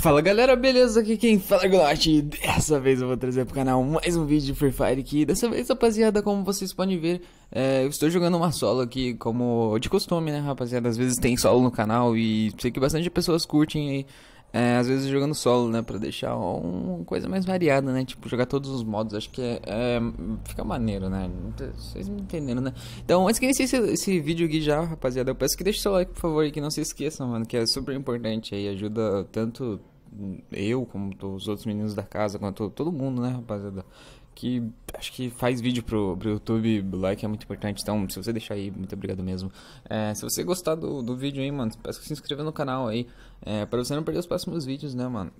Fala galera, beleza? Aqui quem fala é e dessa vez eu vou trazer pro canal mais um vídeo de Free Fire que dessa vez rapaziada, como vocês podem ver, é, eu estou jogando uma solo aqui como de costume né rapaziada, às vezes tem solo no canal e sei que bastante pessoas curtem aí é, às vezes jogando solo, né? Pra deixar uma coisa mais variada, né? Tipo, jogar todos os modos, acho que é, é fica maneiro, né? Vocês me entenderam, né? Então, antes que esse, esse vídeo aqui já, rapaziada, eu peço que deixe seu like, por favor, e que não se esqueçam, mano, que é super importante aí, ajuda tanto eu, como os outros meninos da casa, quanto todo mundo, né, rapaziada? que acho que faz vídeo pro, pro YouTube, like é muito importante, então se você deixar aí, muito obrigado mesmo. É, se você gostar do, do vídeo aí, mano, peço que se inscreva no canal aí, é, pra você não perder os próximos vídeos, né, mano.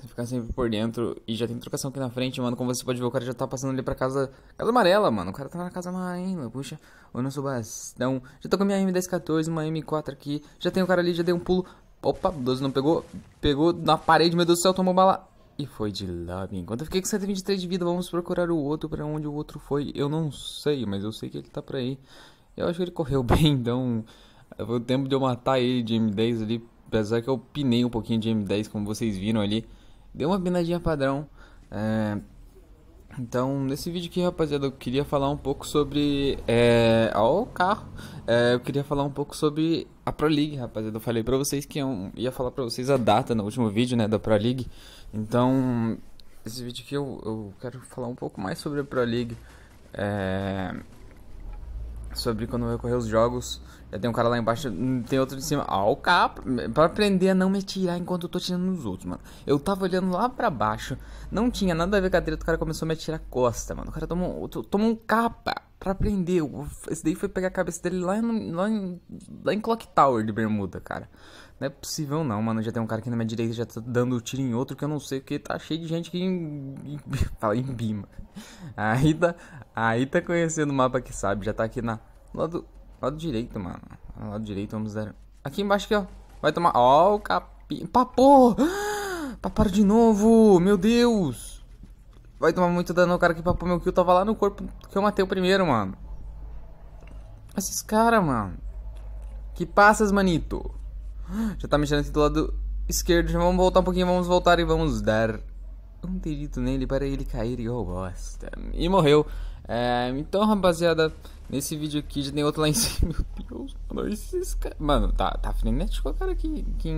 Você ficar sempre por dentro e já tem trocação aqui na frente, mano, como você pode ver, o cara já tá passando ali pra casa, casa amarela, mano, o cara tá na casa amarela, puxa, eu não sou bastão. Já tô com a minha M1014, uma M4 aqui, já tem o cara ali, já dei um pulo, opa, 12 não pegou, pegou na parede, meu Deus do céu, tomou bala... E foi de lá, enquanto eu fiquei com 123 de vida, vamos procurar o outro para onde o outro foi. Eu não sei, mas eu sei que ele tá por aí. Eu acho que ele correu bem, então foi o tempo de eu matar ele de M10 ali. Apesar que eu pinei um pouquinho de M10, como vocês viram ali. Deu uma pinadinha padrão. É... Então, nesse vídeo aqui, rapaziada, eu queria falar um pouco sobre. É. Ó, carro! É, eu queria falar um pouco sobre a Pro League, rapaziada. Eu falei pra vocês que eu ia falar pra vocês a data no último vídeo, né, da Pro League. Então, esse vídeo aqui eu, eu quero falar um pouco mais sobre a Pro League. É, sobre quando recorrer os jogos. Já tem um cara lá embaixo, tem outro de cima. Ó, ah, o capa. Pra aprender a não me atirar enquanto eu tô tirando nos outros, mano. Eu tava olhando lá pra baixo, não tinha nada a ver com a treta, o cara começou a me atirar costa, mano. O cara tomou, tomou um capa para aprender. Esse daí foi pegar a cabeça dele lá, no, lá, em, lá em Clock Tower de Bermuda, cara. Não é possível não, mano. Já tem um cara aqui na minha direita já tá dando um tiro em outro que eu não sei, porque tá cheio de gente que em... fala em bima. Aí tá, aí tá conhecendo o mapa que sabe. Já tá aqui na lado, lado direito, mano. Lado direito, vamos dar. Aqui embaixo aqui, ó. Vai tomar. Ó, o capim. Papô! Paparam de novo! Meu Deus! Vai tomar muito dano o cara que papou meu kill. Tava lá no corpo que eu matei o primeiro, mano. Esses caras, mano. Que passas, manito. Já tá mexendo aqui do lado esquerdo. Já vamos voltar um pouquinho. Vamos voltar e vamos dar um dedito nele para ele cair igual bosta. E morreu. É, então, rapaziada, nesse vídeo aqui já tem outro lá em cima. Meu Deus, mano, esses caras. Mano, tá, tá frenético o cara que, que,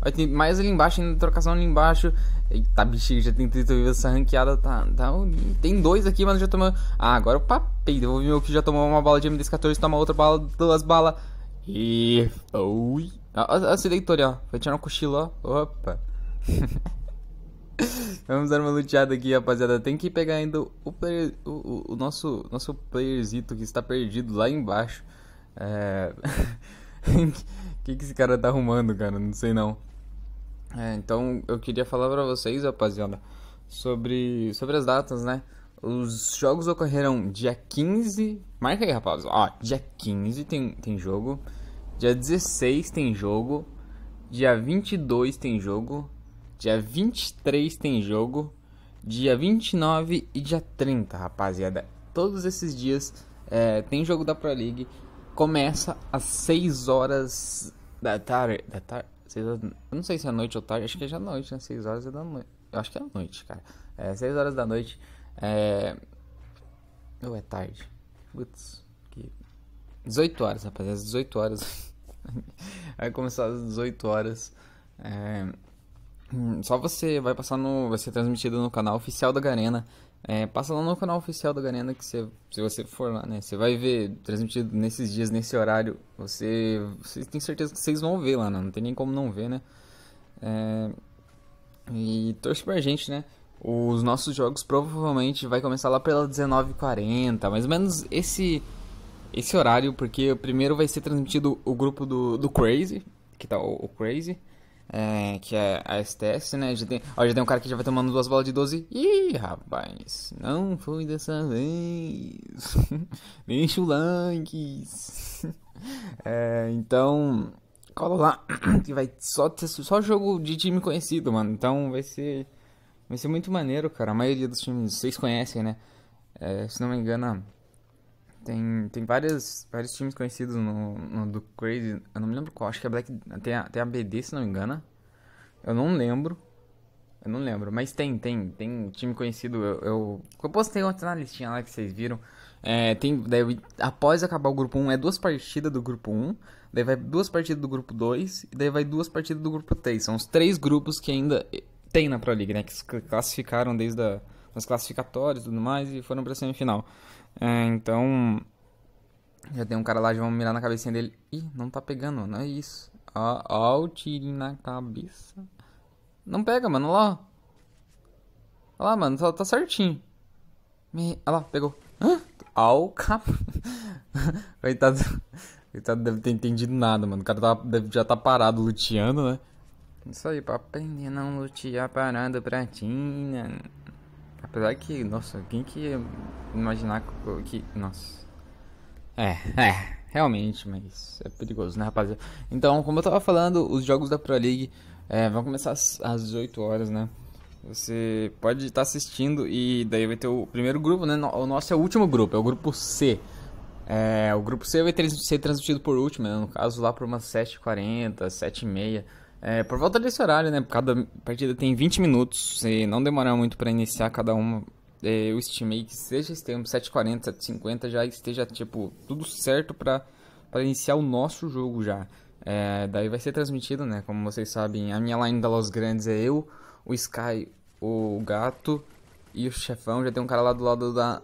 Aí tem mais ali embaixo, ainda trocação ali embaixo. Eita, bichinho já tem 30 vivas essa ranqueada. Tá, tá, tem dois aqui, mas já tomou. Ah, agora eu papei. Devolvi meu que já tomou uma bala de MD14, toma outra bala, duas balas. E. Ui. Olha esse leitor, ó. Vai tirar um cochilo, ó. Opa. Vamos dar uma luteada aqui, rapaziada. Tem que pegar ainda o, player, o, o, o nosso, nosso playerzito que está perdido lá embaixo. É. O que, que esse cara tá arrumando, cara? Não sei não. É, então eu queria falar para vocês, rapaziada, sobre, sobre as datas, né? Os jogos ocorrerão dia 15. Marca aí, rapaz. Ó, dia 15 tem, tem jogo. Dia 16 tem jogo. Dia 22 tem jogo. Dia 23 tem jogo. Dia 29 e dia 30, rapaziada. Todos esses dias é, tem jogo da Pro League. Começa às 6 horas da tarde. Da tarde? Seis horas, eu não sei se é noite ou tarde, acho que é já noite, né? 6 horas é da noite. Eu acho que é noite, cara. É, 6 horas da noite. É. Ou é tarde? Putz, que. 18 horas, rapaziada. É 18 horas. vai começar às 18 horas. É... Hum, só você vai passar no. Vai ser transmitido no canal oficial da Garena. É, passa lá no canal oficial da Garena que se você for lá, né? Você vai ver transmitido nesses dias, nesse horário. Você, você tem certeza que vocês vão ver lá, né? Não tem nem como não ver, né? É, e torce pra gente, né? Os nossos jogos provavelmente vai começar lá pela 19h40, mais ou menos esse esse horário, porque primeiro vai ser transmitido o grupo do, do Crazy, que tá o, o Crazy. É, que é a STS, né? Já tem, ó, já tem um cara que já vai tomando duas bolas de 12. Ih, rapaz, não foi dessa vez. Deixa o like. É, então, cola lá. Que vai só, só jogo de time conhecido, mano. Então vai ser. Vai ser muito maneiro, cara. A maioria dos times vocês conhecem, né? É, se não me engano. Tem, tem várias, vários times conhecidos no, no, do Crazy. Eu não me lembro qual, acho que é Black. Tem a, tem a BD, se não me engano. Eu não lembro. Eu não lembro, mas tem, tem, tem time conhecido. Eu, eu, eu postei ontem na listinha lá que vocês viram. É, tem, daí, após acabar o grupo 1, é duas partidas do grupo 1. Daí vai duas partidas do grupo 2. E daí vai duas partidas do grupo 3. São os três grupos que ainda tem na Pro League, né? Que classificaram desde a, as classificatórias e tudo mais e foram pra semifinal. É, então. Já tem um cara lá, já vamos mirar na cabecinha dele. Ih, não tá pegando, não é isso. Ó, ó o tiro na cabeça. Não pega, mano, olha lá. Olha lá, mano, tá, tá certinho. Me... Olha lá, pegou. Hã? Ao cap... Coitado. Coitado deve ter entendido nada, mano. O cara tá, deve, já tá parado luteando, né? Isso aí, pra aprender não lutear parado pra ti, né? Apesar que, nossa, quem que imaginar que. Nossa. É, é, realmente, mas é perigoso, né, rapaziada? Então, como eu tava falando, os jogos da Pro League é, vão começar às, às 18 horas, né? Você pode estar tá assistindo e daí vai ter o primeiro grupo, né? O nosso é o último grupo, é o grupo C. É, o grupo C vai ter, ser transmitido por último, né? no caso lá por umas 7h40, 7h30. É, por volta desse horário, né? Cada partida tem 20 minutos. Se não demorar muito para iniciar cada uma, é, eu estimei que seja esse tempo, 7h40, 7h50, já esteja, tipo, tudo certo para iniciar o nosso jogo já. É, daí vai ser transmitido, né? Como vocês sabem, a minha line da Los Grandes é eu, o Sky, o Gato e o Chefão. Já tem um cara lá do lado da.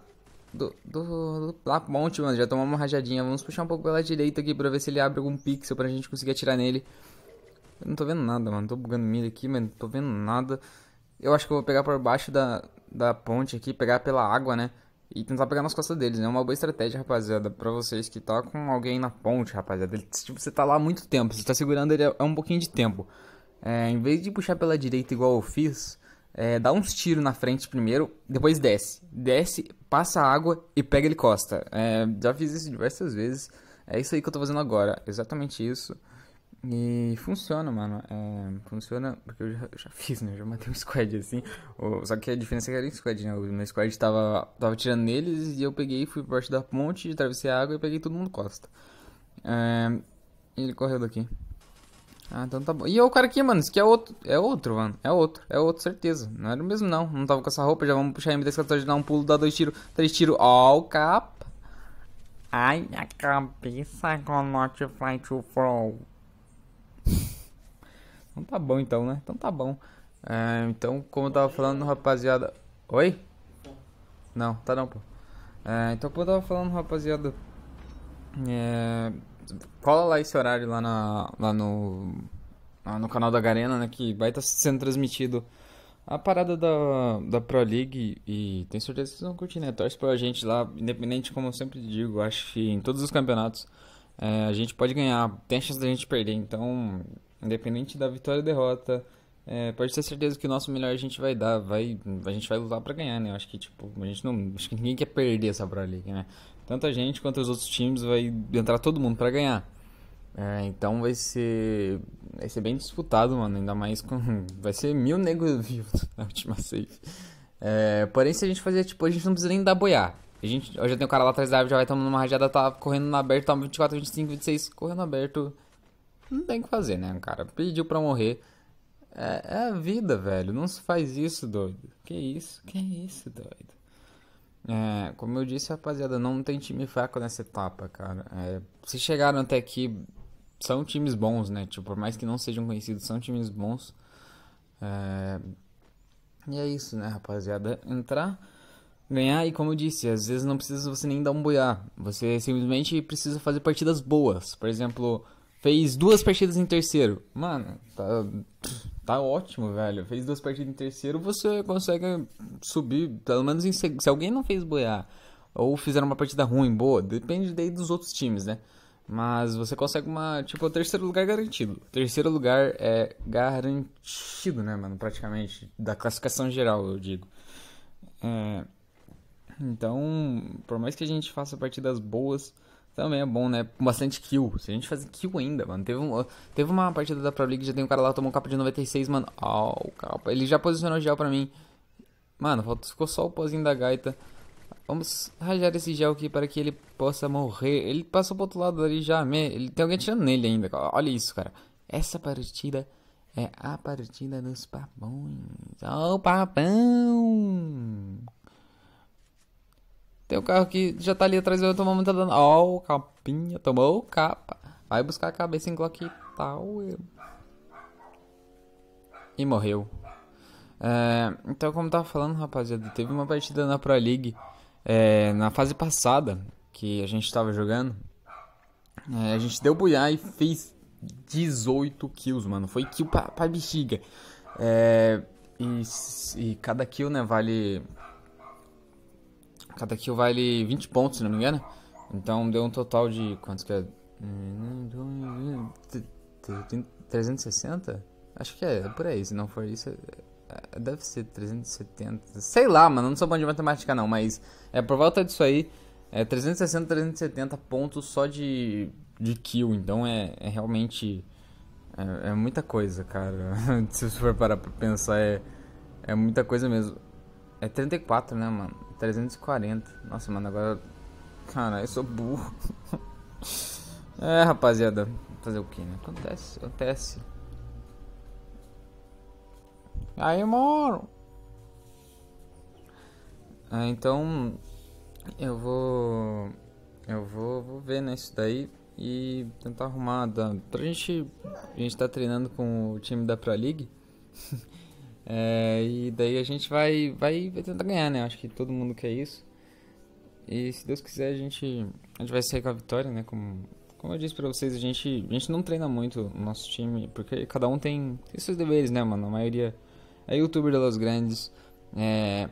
Do, do, do lá monte, mano, já tomou uma rajadinha. Vamos puxar um pouco pela direita aqui pra ver se ele abre algum pixel pra gente conseguir atirar nele. Eu não tô vendo nada, mano. Tô bugando milho aqui, mas não tô vendo nada. Eu acho que eu vou pegar por baixo da, da ponte aqui, pegar pela água, né? E tentar pegar nas costas deles, né? Uma boa estratégia, rapaziada, pra vocês que tá com alguém na ponte, rapaziada. Ele, tipo, você tá lá há muito tempo, você tá segurando ele há um pouquinho de tempo. É, em vez de puxar pela direita igual eu fiz, é, dá uns tiros na frente primeiro, depois desce. Desce, passa água e pega ele costa. É, já fiz isso diversas vezes. É isso aí que eu tô fazendo agora, exatamente isso. E funciona, mano. É, funciona porque eu já, eu já, fiz, né? Eu já matei um squad assim. só que a diferença é que era em squad, né? O meu squad tava, tava tirando neles e eu peguei, fui por parte da ponte, atravessei a água e peguei todo mundo costa. É, ele correu daqui. Ah, então tá bom. E é o cara aqui, mano. Isso aqui é outro. É outro, mano. É outro. É outro, certeza. Não era o mesmo, não. Não tava com essa roupa. Já vamos puxar a MD-14, dar um pulo, dar dois tiros, três tiros. Ó, oh, cap. Ai, minha cabeça, cannot fly to fall. Então tá bom então, né? Então tá bom. É, então, como eu tava falando, rapaziada. Oi? Não, tá não, pô. É, então, como eu tava falando, rapaziada. É... Cola lá esse horário lá, na, lá no. Lá no canal da Garena, né? Que vai estar tá sendo transmitido a parada da, da Pro League e tenho certeza que vocês vão curtir, né? Torce pra gente lá, independente, como eu sempre digo, acho que em todos os campeonatos é, a gente pode ganhar, tem a chance da gente perder, então Independente da vitória ou derrota, é, pode ter certeza que o nosso melhor a gente vai dar, vai, a gente vai lutar para ganhar, né? Eu acho que tipo, a gente não, acho que ninguém quer perder essa Pro League, né? Tanto a gente quanto os outros times vai entrar todo mundo para ganhar. É, então vai ser, vai ser bem disputado, mano, ainda mais com vai ser mil negros vivos na última safe. É, porém se a gente fazer tipo, a gente não precisa nem dar boiar. A gente, eu já tenho um cara lá atrás da árvore, já vai tomando uma rajada, tá correndo aberto, tá 24, 25, 26, correndo aberto não tem que fazer, né, cara? Pediu pra morrer. É, é, a vida, velho. Não se faz isso, doido. Que isso? Que isso, doido? É, como eu disse, rapaziada, não tem time fraco nessa etapa, cara. É, se chegaram até aqui, são times bons, né? Tipo, por mais que não sejam conhecidos, são times bons. É... E é isso, né, rapaziada? Entrar, ganhar e, como eu disse, às vezes não precisa você nem dar um boiar. Você simplesmente precisa fazer partidas boas. Por exemplo, Fez duas partidas em terceiro. Mano, tá, tá ótimo, velho. Fez duas partidas em terceiro, você consegue subir, pelo menos em, se alguém não fez boiar ou fizeram uma partida ruim, boa, depende daí dos outros times, né? Mas você consegue uma, tipo, o terceiro lugar garantido. O terceiro lugar é garantido, né, mano, praticamente da classificação geral, eu digo. É... Então, por mais que a gente faça partidas boas, também é bom, né? Com bastante kill. Se a gente fazer kill ainda, mano. Teve, um, teve uma partida da Pro League, já tem um cara lá, tomou capa de 96, mano. Au, oh, capa. Ele já posicionou gel pra mim. Mano, ficou só o pozinho da gaita. Vamos rajar esse gel aqui para que ele possa morrer. Ele passou pro outro lado ali já. Ele, tem alguém atirando nele ainda. Olha isso, cara. Essa partida é a partida dos papões. Ó, oh, papão! Tem um carro que já tá ali atrás eu tomou muita tá dano. Ó, oh, capinha, tomou capa. Vai buscar a cabeça em Glock tal. E morreu. É, então, como tava falando, rapaziada, teve uma partida na Pro League é, na fase passada que a gente tava jogando. É, a gente deu buiar e fez 18 kills, mano. Foi kill pra, pra bexiga. É, e, e cada kill, né, vale Cada kill vale 20 pontos, se não me engano. Então deu um total de. Quantos que é? 360? Acho que é, é por aí. Se não for isso, é, deve ser 370. Sei lá, mano. Não sou bom de matemática, não. Mas é por volta disso aí. É 360, 370 pontos só de, de kill. Então é, é realmente. É, é, muita coisa, cara. Se você for parar pra pensar, é, é muita coisa mesmo. É 34, né, mano? 340. Nossa, mano, agora. Cara, eu sou burro. é, rapaziada. Fazer o que, né? Acontece, acontece. Aí, moro. Ah, então. Eu vou. Eu vou, vou ver, né? Isso daí. E tentar arrumar. Da... Pra gente. A gente tá treinando com o time da Pro League. É, e daí a gente vai, vai, vai tentar ganhar, né? Acho que todo mundo quer isso. E se Deus quiser, a gente, a gente vai sair com a vitória, né? Como, como eu disse pra vocês, a gente, a gente não treina muito o nosso time, porque cada um tem, tem seus deveres, né, mano? A maioria é youtuber de Los Grandes. É,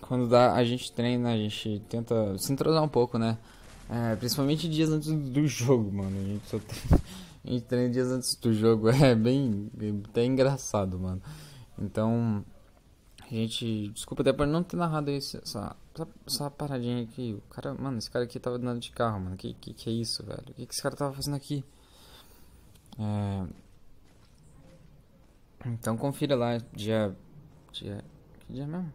quando dá, a gente treina, a gente tenta se entrosar um pouco, né? É, principalmente dias antes do jogo, mano. A gente só treina, a gente treina dias antes do jogo. É bem, bem engraçado, mano. Então, a gente, desculpa até por não ter narrado isso, essa, essa, essa, paradinha aqui. O cara, mano, esse cara aqui tava andando de carro, mano. Que, que, que é isso, velho? O que, que esse cara tava fazendo aqui? É... Então, confira lá, dia. dia que dia mesmo?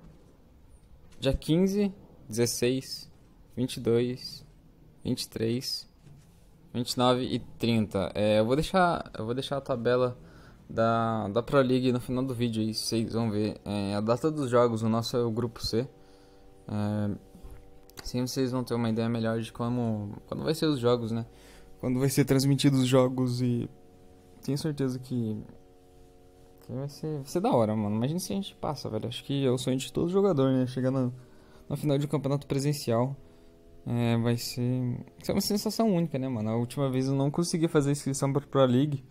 Dia 15, 16, 22, 23, 29 e 30. É, eu vou deixar, eu vou deixar a tabela da, da Pro League no final do vídeo aí, vocês vão ver é, a data dos jogos, o nosso é o grupo C. É, assim vocês vão ter uma ideia melhor de como quando vai ser os jogos, né? Quando vai ser transmitidos os jogos e tenho certeza que, que vai, ser, vai ser da hora, mano. Imagina se a gente passa, velho. Acho que é o sonho de todo jogador, né? Chegar na, na final de um campeonato presencial. É, vai ser. Isso é uma sensação única, né, mano? A última vez eu não consegui fazer inscrição pra Pro League.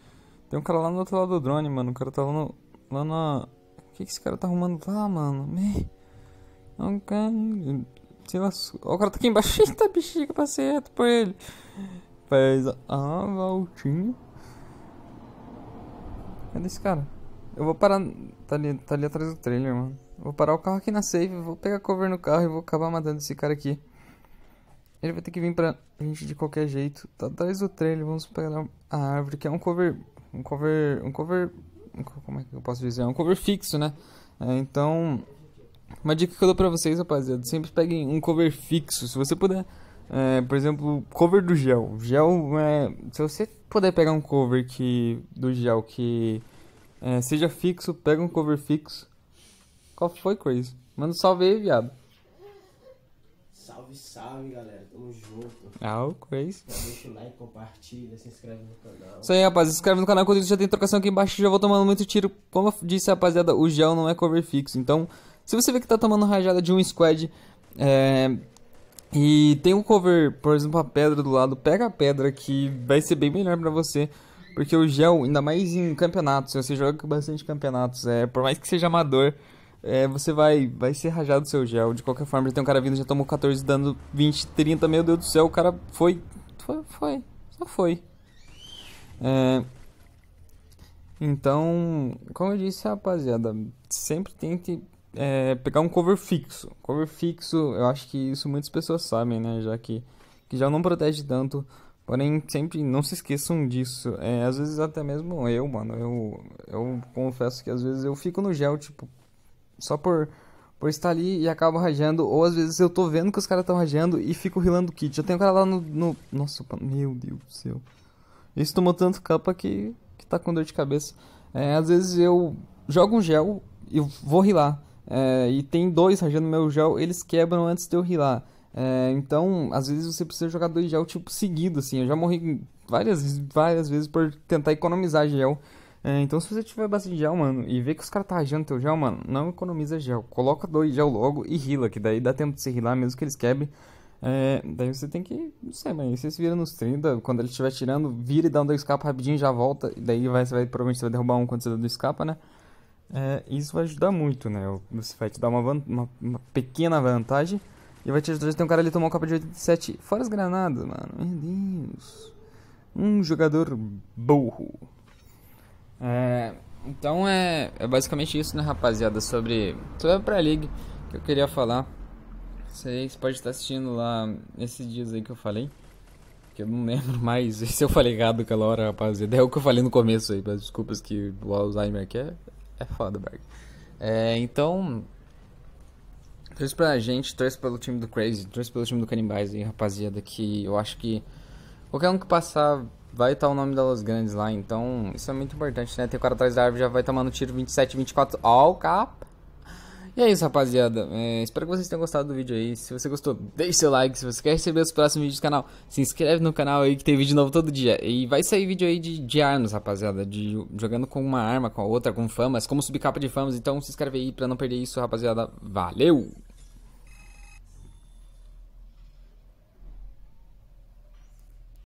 Tem um cara lá no outro lado do drone, mano. O cara tá lá, no, lá na. O que, que esse cara tá arrumando lá, mano? Me... Não é cara. Sei lá. Ó, o cara tá aqui embaixo. Eita, bexiga, passei reto por ele. Faz a voltinha. Cadê esse cara? Eu vou parar. Tá ali, tá ali atrás do trailer, mano. Vou parar o carro aqui na save Vou pegar cover no carro e vou acabar matando esse cara aqui. Ele vai ter que vir pra gente de qualquer jeito. Tá atrás do trailer. Vamos pegar a árvore, que é um cover um cover, um cover, como é que eu posso dizer, é um cover fixo, né? É, então, uma dica que eu dou pra vocês, rapaziada, sempre peguem um cover fixo, se você puder, é, por exemplo, cover do gel, gel, é, se você puder pegar um cover que, do gel que é, seja fixo, pega um cover fixo, qual foi, Crazy? Manda um salve aí, viado. Salve, salve, galera. Tamo junto. Ah, o crazy. deixa o like, compartilha, se inscreve no canal. Isso aí, rapaz. Se inscreve no canal. Quando já tem trocação aqui embaixo, já vou tomando muito tiro. Como eu disse, rapaziada, o gel não é cover fixo. Então, se você vê que tá tomando rajada de um squad, é... E tem um cover, por exemplo, a pedra do lado, pega a pedra que vai ser bem melhor para você. Porque o gel, ainda mais em campeonatos, se você joga bastante campeonatos, é, por mais que seja amador, é, você vai, vai ser rajado seu gel. De qualquer forma, já tem um cara vindo, já tomou 14 dando 20, 30. Meu Deus do céu, o cara foi. Foi, foi. Só foi. É, então, como eu disse, rapaziada, sempre tente é, pegar um cover fixo. Cover fixo, eu acho que isso muitas pessoas sabem, né? Já que, que já não protege tanto. Porém, sempre não se esqueçam disso. É, às vezes até mesmo eu, mano, eu, eu confesso que às vezes eu fico no gel, tipo, só por, por estar ali e acabo rajando. Ou às vezes eu tô vendo que os caras estão rajando e fico rilando o kit. Eu tenho um cara lá no, no. Nossa, meu Deus do céu. Isso tomou tanto capa que, que tá com dor de cabeça. É, às vezes eu jogo um gel e vou rilar. É, e tem dois rajando meu gel, eles quebram antes de eu rilar. É, então, às vezes você precisa jogar dois gel tipo seguido, assim. Eu já morri várias, várias vezes por tentar economizar gel. É, então se você tiver bastante gel, mano, e ver que os caras tá rajando teu gel, mano, não economiza gel. Coloca dois gel logo e rila, que daí dá tempo de se rilar mesmo que eles quebrem. É, daí você tem que, não sei, mas você se vira nos 30, quando ele estiver tirando, vira e dá um dois escapa rapidinho já volta. E daí vai, você vai, provavelmente você vai derrubar um quando você dá dois escapa, né? É, isso vai ajudar muito, né? Você vai te dar uma, uma, uma, pequena vantagem e vai te ajudar. Tem um cara ali tomou um capa de 87. Fora as granadas, mano. Meu Deus. Um jogador burro. É, então é, é basicamente isso, né, rapaziada, sobre toda a Pre-League que eu queria falar. Vocês podem estar assistindo lá nesses dias aí que eu falei. Que eu não lembro mais se eu falei errado aquela hora, rapaziada. É o que eu falei no começo aí, mas desculpas que o Alzheimer aqui é, é foda, Berg. É, então, torce pra gente, torce pelo time do Crazy, torce pelo time do Canibais aí, rapaziada, que eu acho que qualquer um que passar Vai estar o nome das grandes lá, então isso é muito importante, né? Tem o cara atrás da árvore já vai tomando tiro 27, 24. Ó, oh, capa. E é isso, rapaziada. É, espero que vocês tenham gostado do vídeo aí. Se você gostou, deixe seu like. Se você quer receber os próximos vídeos do canal, se inscreve no canal aí que tem vídeo novo todo dia. E vai sair vídeo aí de, de armas, rapaziada. De jogando com uma arma, com a outra, com famas, como subir capa de famas. Então se inscreve aí pra não perder isso, rapaziada. Valeu!